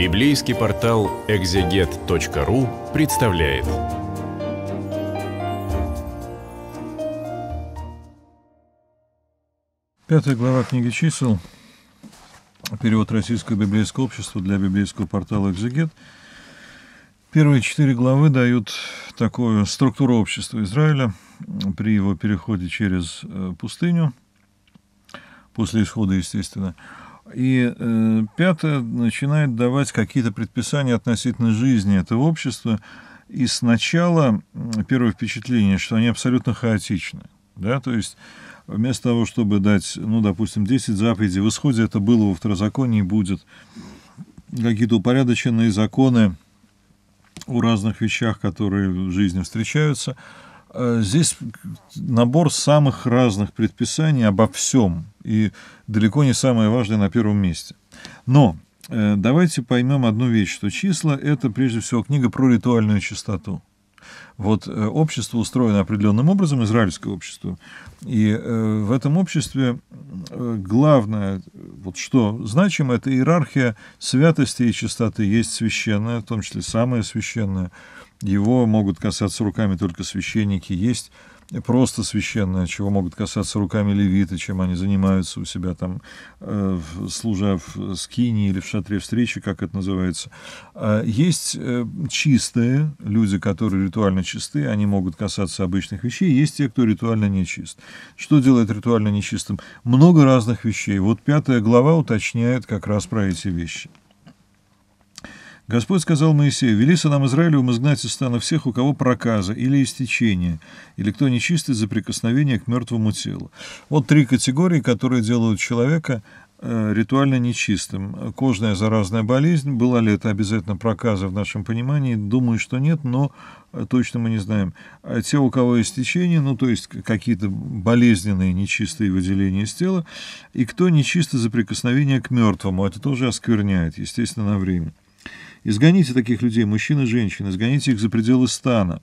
Библейский портал exeget.ru представляет. Пятая глава книги чисел. Перевод Российского библейского общества для библейского портала «Экзегет». Первые четыре главы дают такую структуру общества Израиля при его переходе через э, пустыню, после исхода, естественно – и э, пятое начинает давать какие-то предписания относительно жизни этого общества. И сначала первое впечатление, что они абсолютно хаотичны. Да? То есть вместо того, чтобы дать, ну, допустим, 10 заповедей, в исходе это было во второзаконии будет, какие-то упорядоченные законы у разных вещах, которые в жизни встречаются. Э, здесь набор самых разных предписаний обо всем, и далеко не самое важное на первом месте. Но э, давайте поймем одну вещь, что числа — это прежде всего книга про ритуальную чистоту. Вот э, общество устроено определенным образом, израильское общество, и э, в этом обществе э, главное, вот что значимо, это иерархия святости и чистоты. Есть священное, в том числе самое священное, его могут касаться руками только священники, есть просто священное, чего могут касаться руками левиты, чем они занимаются у себя там, э, служа в скине или в шатре встречи, как это называется. А есть э, чистые люди, которые ритуально чисты, они могут касаться обычных вещей, есть те, кто ритуально нечист. Что делает ритуально нечистым? Много разных вещей. Вот пятая глава уточняет как раз про эти вещи. Господь сказал Моисею, «Вели сынам Израилевым изгнать из стана всех, у кого проказа или истечение, или кто нечистый за прикосновение к мертвому телу». Вот три категории, которые делают человека э, ритуально нечистым. Кожная заразная болезнь, была ли это обязательно проказа в нашем понимании, думаю, что нет, но э, точно мы не знаем. А те, у кого истечение, ну, то есть какие-то болезненные нечистые выделения из тела, и кто нечисто за прикосновение к мертвому, это тоже оскверняет, естественно, на время. Изгоните таких людей, мужчин и женщин, изгоните их за пределы стана.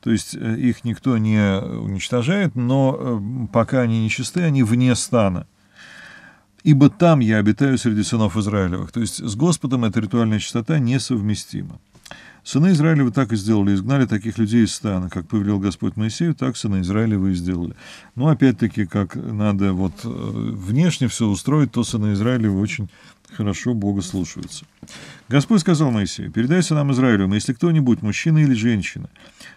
То есть э, их никто не э, уничтожает, но э, пока они нечисты, они вне стана. Ибо там я обитаю среди сынов Израилевых. То есть с Господом эта ритуальная чистота несовместима. Сыны Израилевы так и сделали, изгнали таких людей из стана, как повелел Господь Моисею, так сыны Израилевы и сделали. Но ну, опять-таки, как надо вот внешне все устроить, то сыны Израилевы очень хорошо Бога слушаются. Господь сказал Моисею, передайся нам, Израилю, если кто-нибудь, мужчина или женщина,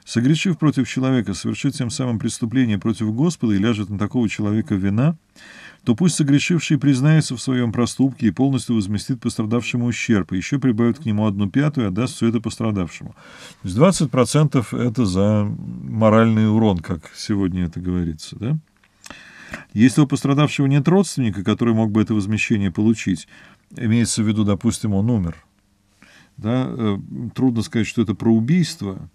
согрешив против человека, совершит тем самым преступление против Господа и ляжет на такого человека вина, то пусть согрешивший признается в своем проступке и полностью возместит пострадавшему ущерб, и еще прибавит к нему одну пятую и отдаст все это пострадавшему. То есть 20% это за моральный урон, как сегодня это говорится, да? Если у пострадавшего нет родственника, который мог бы это возмещение получить, имеется в виду, допустим, он умер. Да? Э, трудно сказать, что это про убийство,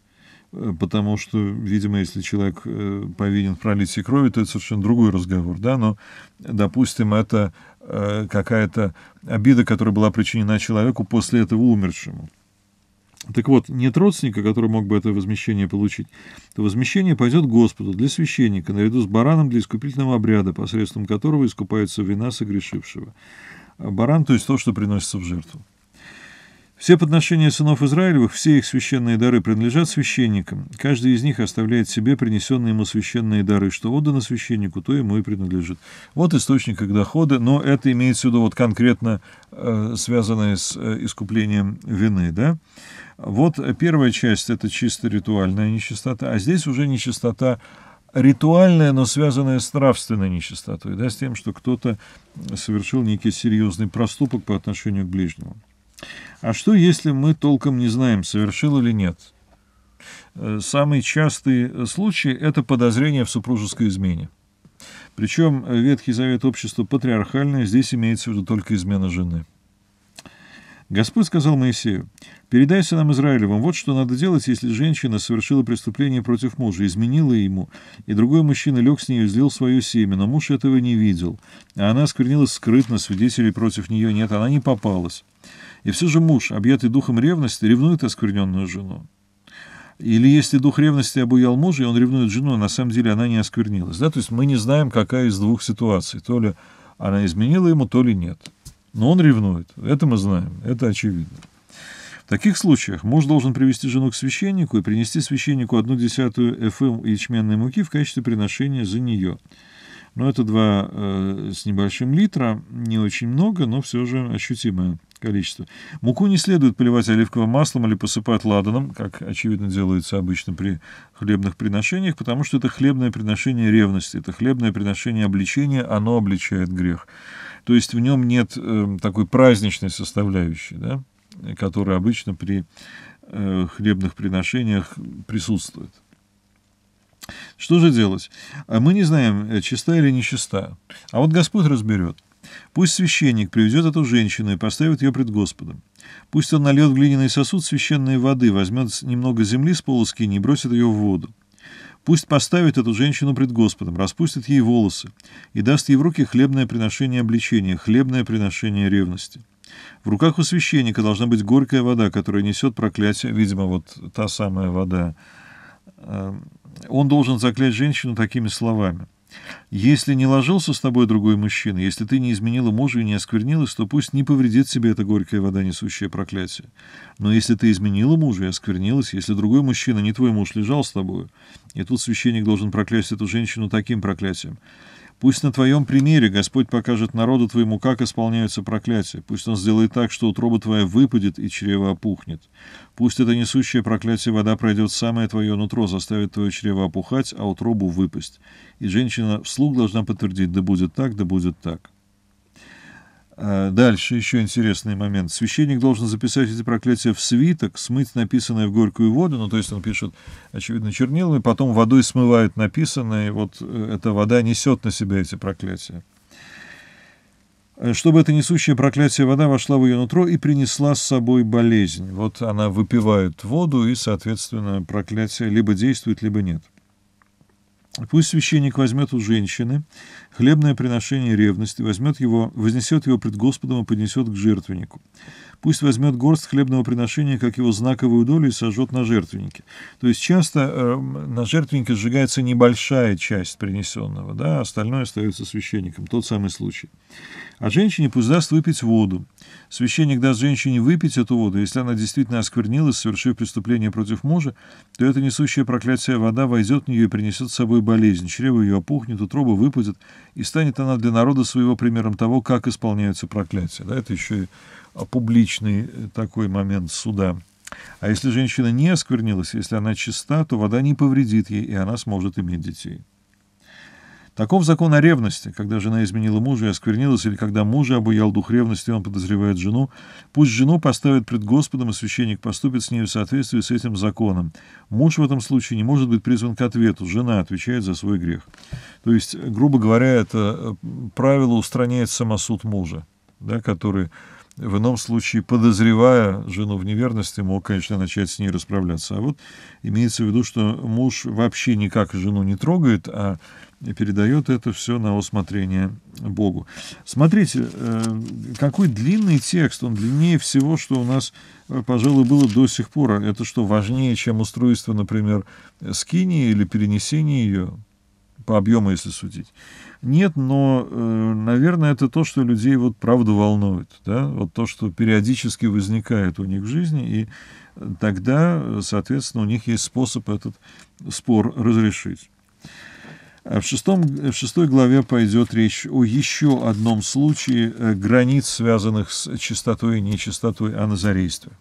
э, потому что, видимо, если человек э, повинен в пролитии крови, то это совершенно другой разговор, да, но, допустим, это какая-то обида, которая была причинена человеку после этого умершему. Так вот, нет родственника, который мог бы это возмещение получить, то возмещение пойдет Господу для священника наряду с бараном для искупительного обряда, посредством которого искупается вина согрешившего баран, то есть то, что приносится в жертву. Все подношения сынов Израилевых, все их священные дары принадлежат священникам. Каждый из них оставляет себе принесенные ему священные дары. Что отдано священнику, то ему и принадлежит. Вот источник их дохода, но это имеется в виду вот конкретно э, связанное с э, искуплением вины. Да? Вот первая часть – это чисто ритуальная нечистота, а здесь уже нечистота ритуальное, но связанное с нравственной нечистотой, да, с тем, что кто-то совершил некий серьезный проступок по отношению к ближнему. А что, если мы толком не знаем, совершил или нет? Э, самый частый случай – это подозрение в супружеской измене. Причем Ветхий Завет общества патриархальное, здесь имеется в виду только измена жены – Господь сказал Моисею, «Передай сынам Израилевым, вот что надо делать, если женщина совершила преступление против мужа, изменила ему, и другой мужчина лег с ней и излил свое семя, но муж этого не видел, а она осквернилась скрытно, свидетелей против нее нет, она не попалась. И все же муж, объятый духом ревности, ревнует оскверненную жену. Или если дух ревности обуял мужа, и он ревнует жену, а на самом деле она не осквернилась. Да? То есть мы не знаем, какая из двух ситуаций, то ли она изменила ему, то ли нет». Но он ревнует. Это мы знаем. Это очевидно. В таких случаях муж должен привести жену к священнику и принести священнику одну десятую ФМ ячменной муки в качестве приношения за нее. Но это два э, с небольшим литра, не очень много, но все же ощутимое количество. Муку не следует поливать оливковым маслом или посыпать ладаном, как, очевидно, делается обычно при хлебных приношениях, потому что это хлебное приношение ревности, это хлебное приношение обличения, оно обличает грех. То есть в нем нет э, такой праздничной составляющей, да, которая обычно при э, хлебных приношениях присутствует. Что же делать? А мы не знаем, э, чиста или нечиста. А вот Господь разберет. Пусть священник приведет эту женщину и поставит ее пред Господом. Пусть он нальет в глиняный сосуд священной воды, возьмет немного земли с полоски и не бросит ее в воду. Пусть поставит эту женщину пред Господом, распустит ей волосы и даст ей в руки хлебное приношение обличения, хлебное приношение ревности. В руках у священника должна быть горькая вода, которая несет проклятие, видимо, вот та самая вода. Эм, он должен заклять женщину такими словами. Если не ложился с тобой другой мужчина, если ты не изменила мужу и не осквернилась, то пусть не повредит себе эта горькая вода, несущая проклятие. Но если ты изменила мужа и осквернилась, если другой мужчина, не твой муж, лежал с тобой, и тут священник должен проклясть эту женщину таким проклятием, Пусть на твоем примере Господь покажет народу твоему, как исполняются проклятия. Пусть он сделает так, что утроба твоя выпадет и чрево опухнет. Пусть это несущее проклятие вода пройдет самое твое нутро, заставит твое чрево опухать, а утробу выпасть. И женщина вслух должна подтвердить, да будет так, да будет так. А, дальше еще интересный момент. Священник должен записать эти проклятия в свиток, смыть написанное в горькую воду, ну то есть он пишет, очевидно, чернилами, потом водой смывает написанное, и вот э, эта вода несет на себя эти проклятия. Э, чтобы это несущая проклятие вода вошла в ее нутро и принесла с собой болезнь. Вот она выпивает воду, и, соответственно, проклятие либо действует, либо нет. Пусть священник возьмет у женщины хлебное приношение ревности, возьмет его, вознесет его пред Господом и поднесет к жертвеннику. Пусть возьмет горсть хлебного приношения как его знаковую долю и сожжет на жертвеннике. То есть часто э, на жертвеннике сжигается небольшая часть принесенного, да, остальное остается священником, тот самый случай. А женщине пусть даст выпить воду. Священник даст женщине выпить эту воду. Если она действительно осквернилась, совершив преступление против мужа, то эта несущая проклятие вода войдет в нее и принесет с собой болезнь. Чрево ее опухнет, утроба выпадет, и станет она для народа своего примером того, как исполняются проклятия. Да, это еще и публичный такой момент суда. А если женщина не осквернилась, если она чиста, то вода не повредит ей, и она сможет иметь детей. Таков закон о ревности. Когда жена изменила мужа и осквернилась, или когда мужа обуял дух ревности, и он подозревает жену, пусть жену поставят пред Господом, и священник поступит с нею в соответствии с этим законом. Муж в этом случае не может быть призван к ответу, жена отвечает за свой грех. То есть, грубо говоря, это э, правило устраняет самосуд мужа, да, который в ином случае, подозревая жену в неверности, мог, конечно, начать с ней расправляться. А вот имеется в виду, что муж вообще никак жену не трогает, а передает это все на усмотрение Богу. Смотрите, э, какой длинный текст, он длиннее всего, что у нас, э, пожалуй, было до сих пор. Это что, важнее, чем устройство, например, скинии или перенесение ее? по объему, если судить. Нет, но, э, наверное, это то, что людей вот правда волнует, да, вот то, что периодически возникает у них в жизни, и тогда, соответственно, у них есть способ этот спор разрешить. А в, шестом, в шестой главе пойдет речь о еще одном случае э, границ, связанных с чистотой и нечистотой, о назарействе.